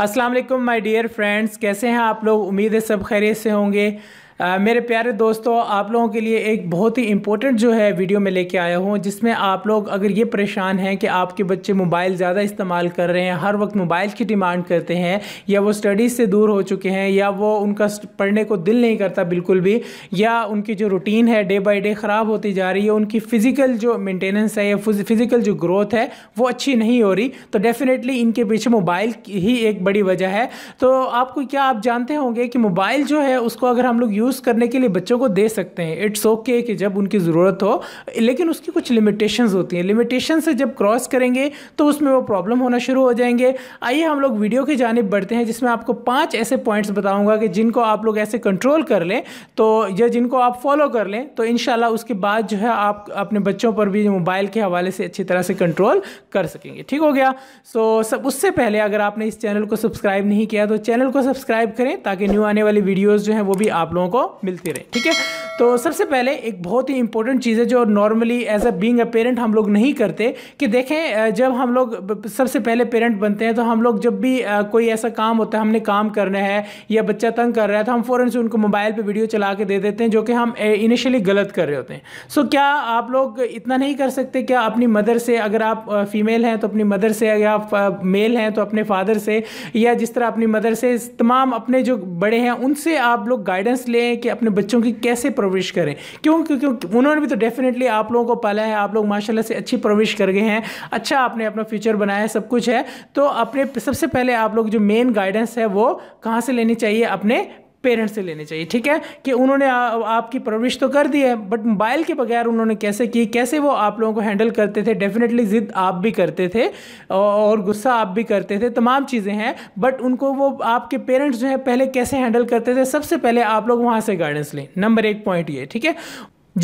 Aslam my dear friends कैसे हैं आप लोग उम्मीद है सब खैरियत से होंगे आ, मेरे प्यारे दोस्तों आप लोगों के लिए एक बहुत ही इंपॉर्टेंट जो है वीडियो में लेके आया हूँ जिसमें आप लोग अगर ये परेशान हैं कि आपके बच्चे मोबाइल ज़्यादा इस्तेमाल कर रहे हैं हर वक्त मोबाइल की डिमांड करते हैं या वो स्टडीज़ से दूर हो चुके हैं या वो उनका पढ़ने को दिल नहीं करता बिल्कुल भी या उनकी जो रूटीन है डे बाई डे ख़राब होती जा रही है उनकी फ़िज़िकल जो मेनटेनेंस है या फ़िज़िकल जो ग्रोथ है वो अच्छी नहीं हो रही तो डेफ़िनेटली इनके पीछे मोबाइल ही एक बड़ी वजह है तो आपको क्या आप जानते होंगे कि मोबाइल जो है उसको अगर हम लोग यूज़ यूज़ करने के लिए बच्चों को दे सकते हैं इट्स ओके okay कि जब उनकी ज़रूरत हो लेकिन उसकी कुछ लिमिटेशंस होती हैं लिमिटेशन से जब क्रॉस करेंगे तो उसमें वो प्रॉब्लम होना शुरू हो जाएंगे आइए हम लोग वीडियो की जानब बढ़ते हैं जिसमें आपको पाँच ऐसे पॉइंट्स बताऊँगा कि जिनको आप लोग ऐसे कंट्रोल कर लें तो या जिनको आप फॉलो कर लें तो इन उसके बाद जो है आप अपने बच्चों पर भी मोबाइल के हवाले से अच्छी तरह से कंट्रोल कर सकेंगे ठीक हो गया सो सब उससे पहले अगर आपने इस चैनल को सब्सक्राइब नहीं किया तो चैनल को सब्सक्राइब करें ताकि न्यू आने वाली वीडियोज़ जो हैं वो भी आप लोगों को को मिलती रहे ठीक है तो सबसे पहले एक बहुत ही इंपॉर्टेंट चीज़ है जो normally as a being a parent हम लोग नहीं करते कि देखें जब हम लोग सबसे पहले पेरेंट बनते हैं तो हम लोग जब भी कोई ऐसा काम होता है हमने काम करना है या बच्चा तंग कर रहा है तो हम फ़ौरन से उनको मोबाइल पर वीडियो चला के दे देते हैं जो कि हम इनिशियली गलत कर रहे होते हैं सो so, क्या आप लोग इतना नहीं कर सकते क्या अपनी मदर से अगर आप फीमेल हैं तो अपनी मदर से या आप मेल हैं तो अपने फादर से या जिस तरह अपनी मदर से तमाम अपने जो बड़े हैं उनसे आप लोग गाइडेंस लें कि अपने बच्चों की कैसे प्रवेश करें क्यों क्योंकि उन्होंने भी तो डेफिनेटली आप लोगों को पाला है आप लोग माशाल्लाह से अच्छी प्रवेश कर गए हैं अच्छा आपने अपना फ्यूचर बनाया है सब कुछ है तो अपने सबसे पहले आप लोग जो मेन गाइडेंस है वो कहाँ से लेनी चाहिए अपने पेरेंट्स से लेने चाहिए ठीक है कि उन्होंने आ, आपकी परवरिश तो कर दी है बट मोबाइल के बगैर उन्होंने कैसे की कैसे वो आप लोगों को हैंडल करते थे डेफिनेटली ज़िद आप भी करते थे और गुस्सा आप भी करते थे तमाम चीज़ें हैं बट उनको वो आपके पेरेंट्स जो है पहले कैसे हैंडल करते थे सबसे पहले आप लोग वहाँ से गाइडेंस लें नंबर एक पॉइंट ये ठीक है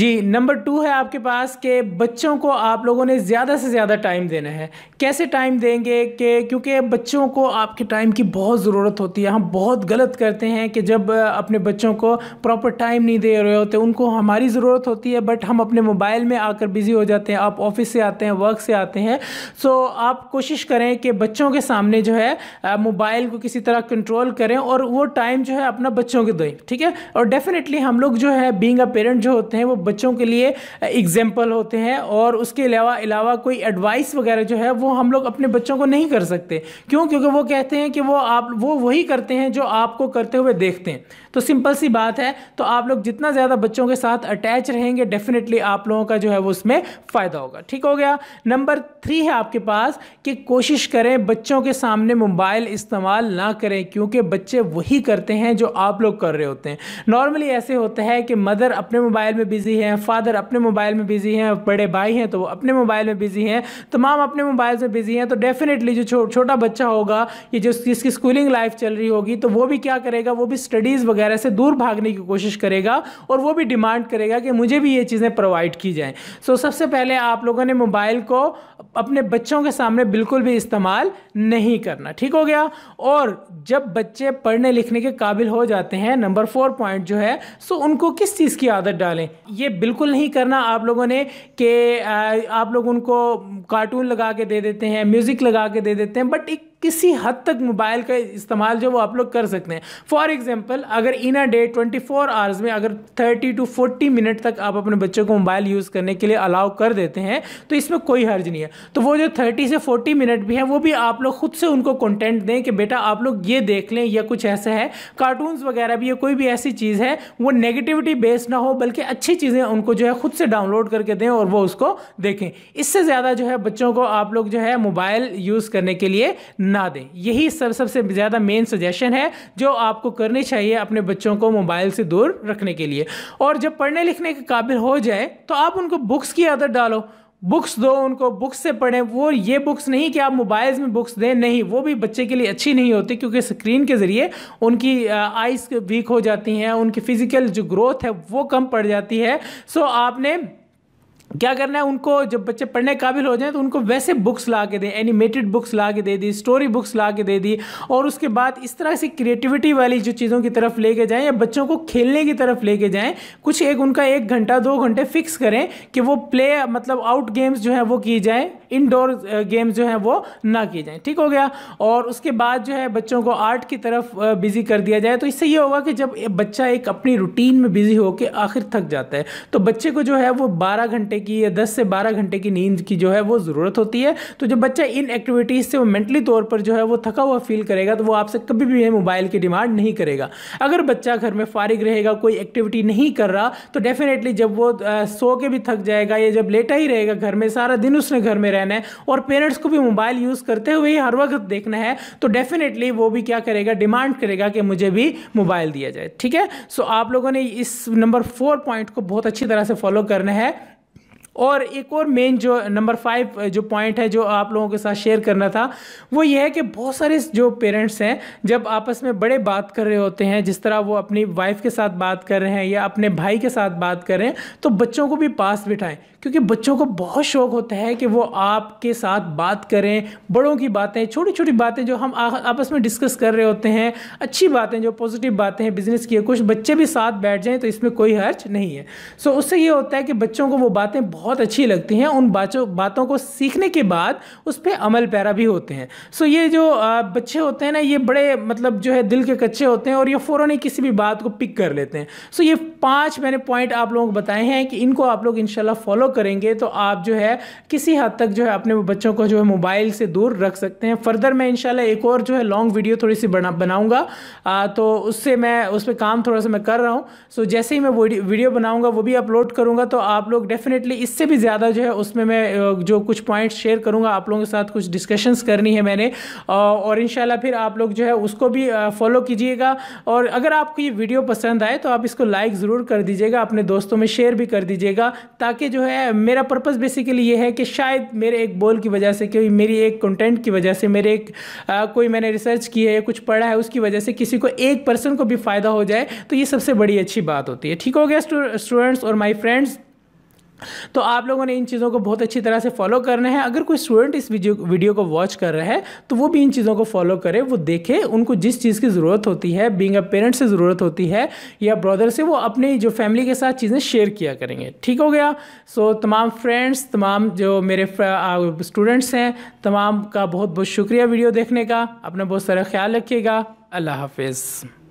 जी नंबर टू है आपके पास के बच्चों को आप लोगों ने ज़्यादा से ज़्यादा टाइम देना है कैसे टाइम देंगे कि क्योंकि बच्चों को आपके टाइम की बहुत ज़रूरत होती है हम बहुत गलत करते हैं कि जब अपने बच्चों को प्रॉपर टाइम नहीं दे रहे होते उनको हमारी ज़रूरत होती है बट हम अपने मोबाइल में आकर बिज़ी हो जाते हैं आप ऑफिस से आते हैं वर्क से आते हैं सो आप कोशिश करें कि बच्चों के सामने जो है मोबाइल को किसी तरह कंट्रोल करें और वो टाइम जो है अपना बच्चों को दें ठीक है और डेफ़िनेटली हम लोग जो है बींग अ पेरेंट जो होते हैं वो बच्चों के लिए एग्जाम्पल होते हैं और उसके अलावा अलावा कोई एडवाइस वगैरह जो है वो हम लोग अपने बच्चों को नहीं कर सकते क्यों क्योंकि वो कहते हैं कि वो आप वो वही करते हैं जो आपको करते हुए देखते हैं तो सिंपल सी बात है तो आप लोग जितना ज़्यादा बच्चों के साथ अटैच रहेंगे डेफिनेटली आप लोगों का जो है वो उसमें फ़ायदा होगा ठीक हो गया नंबर थ्री है आपके पास कि कोशिश करें बच्चों के सामने मोबाइल इस्तेमाल ना करें क्योंकि बच्चे वही करते हैं जो आप लोग कर रहे होते हैं नॉर्मली ऐसे होता है कि मदर अपने मोबाइल में बिजी बिज़ी हैं फादर अपने मोबाइल में बिज़ी हैं बड़े भाई हैं तो वो अपने मोबाइल में बिज़ी हैं तमाम अपने मोबाइल से बिज़ी हैं तो डेफिनेटली तो जो छो, छोटा बच्चा होगा ये जो जिसकी स्कूलिंग लाइफ चल रही होगी तो वो भी क्या करेगा वो भी स्टडीज़ वगैरह से दूर भागने की कोशिश करेगा और वो भी डिमांड करेगा कि मुझे भी ये चीज़ें प्रोवाइड की जाएँ सो सबसे पहले आप लोगों ने मोबाइल को अपने बच्चों के सामने बिल्कुल भी इस्तेमाल नहीं करना ठीक हो गया और जब बच्चे पढ़ने लिखने के काबिल हो जाते हैं नंबर फोर पॉइंट जो है सो उनको किस चीज़ की आदत डालें ये बिल्कुल नहीं करना आप लोगों ने कि आप लोग उनको कार्टून लगा के दे देते हैं म्यूज़िक लगा के दे देते हैं बट एक किसी हद तक मोबाइल का इस्तेमाल जो वो आप लोग कर सकते हैं फॉर एग्जाम्पल अगर in a day twenty four hours में अगर थर्टी टू फोर्टी मिनट तक आप अपने बच्चों को मोबाइल यूज़ करने के लिए अलाउ कर देते हैं तो इसमें कोई हर्ज नहीं है तो वो जो थर्टी से फोर्टी मिनट भी है वो भी आप लोग खुद से उनको कंटेंट दें कि बेटा आप लोग ये देख लें या कुछ ऐसा है कार्टून्स वगैरह भी या कोई भी ऐसी चीज़ है वो नेगेटिविटी बेस्ड ना हो बल्कि अच्छी चीज़ें उनको जो है खुद से डाउनलोड करके दें और वो उसको देखें इससे ज़्यादा जो है बच्चों को आप लोग जो है मोबाइल यूज़ करने के लिए ना दें यही सब सबसे ज़्यादा मेन सजेशन है जो आपको करनी चाहिए अपने बच्चों को मोबाइल से दूर रखने के लिए और जब पढ़ने लिखने के काबिल हो जाए तो आप उनको बुक्स की आदत डालो बुक्स दो उनको बुक्स से पढ़ें वो ये बुक्स नहीं कि आप मोबाइल्स में बुक्स दें नहीं वो भी बच्चे के लिए अच्छी नहीं होती क्योंकि स्क्रीन के ज़रिए उनकी आइज़ वीक हो जाती हैं उनकी फ़िज़िकल जो ग्रोथ है वो कम पड़ जाती है सो आपने क्या करना है उनको जब बच्चे पढ़ने काबिल हो जाएं तो उनको वैसे बुक्स ला के दें एनिमेटेड बुक्स ला के दे दी स्टोरी बुक्स ला के दे दी और उसके बाद इस तरह से क्रिएटिविटी वाली जो चीज़ों की तरफ लेके जाएं या बच्चों को खेलने की तरफ लेके जाएं कुछ एक उनका एक घंटा दो घंटे फिक्स करें कि वो प्ले मतलब आउट गेम्स जो हैं वो की जाएँ इनडोर गेम्स जो हैं वो ना किए जाएँ ठीक हो गया और उसके बाद जो है बच्चों को आर्ट की तरफ बिज़ी कर दिया जाए तो इससे ये होगा कि जब बच्चा एक अपनी रूटीन में बिज़ी होकर आखिर थक जाता है तो बच्चे को जो है वो बारह घंटे की या दस से बारह घंटे की नींद की जो है वो ज़रूरत होती है तो जब बच्चा इन एक्टिविटीज़ से वो मेंटली तौर पर जो है वो थका हुआ फील करेगा तो वो आपसे कभी भी मोबाइल की डिमांड नहीं करेगा अगर बच्चा घर में फारिग रहेगा कोई एक्टिविटी नहीं कर रहा तो डेफिनेटली जब वो आ, सो के भी थक जाएगा या जब लेटा ही रहेगा घर में सारा दिन उसने घर में रहना है और पेरेंट्स को भी मोबाइल यूज़ करते हुए हर वक्त देखना है तो डेफिनेटली वो भी क्या करेगा डिमांड करेगा कि मुझे भी मोबाइल दिया जाए ठीक है सो आप लोगों ने इस नंबर फोर पॉइंट को बहुत अच्छी तरह से फॉलो करना है और एक और मेन जो नंबर फाइव जो पॉइंट है जो आप लोगों के साथ शेयर करना था वो ये है कि बहुत सारे जो पेरेंट्स हैं जब आपस में बड़े बात कर रहे होते हैं जिस तरह वो अपनी वाइफ के साथ बात कर रहे हैं या अपने भाई के साथ बात कर रहे हैं तो बच्चों को भी पास बिठाएं क्योंकि बच्चों को बहुत शौक होता है कि वो आपके साथ बात करें बड़ों की बातें छोटी छोटी बातें जो हम आपस में डिस्कस कर रहे होते हैं अच्छी बातें जो पॉजिटिव बातें हैं बिजनेस की कुछ बच्चे भी साथ बैठ जाएँ तो इसमें कोई हर्च नहीं है सो उससे ये होता है कि बच्चों को वो बातें बहुत अच्छी लगती हैं उन बातों बातों को सीखने के बाद उस पर अमल पैरा भी होते हैं सो ये जो बच्चे होते हैं ना ये बड़े मतलब जो है दिल के कच्चे होते हैं और ये फ़ौरन ही किसी भी बात को पिक कर लेते हैं सो ये पाँच मैंने पॉइंट आप लोगों को बताए हैं कि इनको आप लोग इन फॉलो करेंगे तो आप जो है किसी हद तक जो है अपने बच्चों को जो है मोबाइल से दूर रख सकते हैं फर्दर मैं इनशाला एक और जो है लॉन्ग वीडियो थोड़ी सी बना बनाऊँगा तो उससे मैं उस पर काम थोड़ा सा मैं कर रहा हूँ सो जैसे ही मैं वीडियो बनाऊँगा वो भी अपलोड करूँगा तो आप लोग डेफिनेटली इस इससे भी ज़्यादा जो है उसमें मैं जो कुछ पॉइंट्स शेयर करूँगा आप लोगों के साथ कुछ डिस्कशंस करनी है मैंने और इन फिर आप लोग जो है उसको भी फॉलो कीजिएगा और अगर आपको ये वीडियो पसंद आए तो आप इसको लाइक ज़रूर कर दीजिएगा अपने दोस्तों में शेयर भी कर दीजिएगा ताकि जो है मेरा पर्पज़ बेसिकली ये है कि शायद मेरे एक बोल की वजह से कोई मेरी एक कंटेंट की वजह से मेरे एक आ, कोई मैंने रिसर्च की है कुछ पढ़ा है उसकी वजह से किसी को एक पर्सन को भी फ़ायदा हो जाए तो ये सबसे बड़ी अच्छी बात होती है ठीक हो गया स्टूडेंट्स और माई फ्रेंड्स तो आप लोगों ने इन चीज़ों को बहुत अच्छी तरह से फॉलो करना है अगर कोई स्टूडेंट इस वीडियो वीडियो को वॉच कर रहा है तो वो भी इन चीज़ों को फॉलो करे वो देखे उनको जिस चीज़ की ज़रूरत होती है बींग अ पेरेंट्स से ज़रूरत होती है या ब्रदर से वो अपने जो फैमिली के साथ चीज़ें शेयर किया करेंगे ठीक हो गया सो so, तमाम फ्रेंड्स तमाम जो मेरे स्टूडेंट्स हैं तमाम का बहुत बहुत शुक्रिया वीडियो देखने का अपना बहुत सारा ख्याल रखिएगा अल्लाह हाफिज़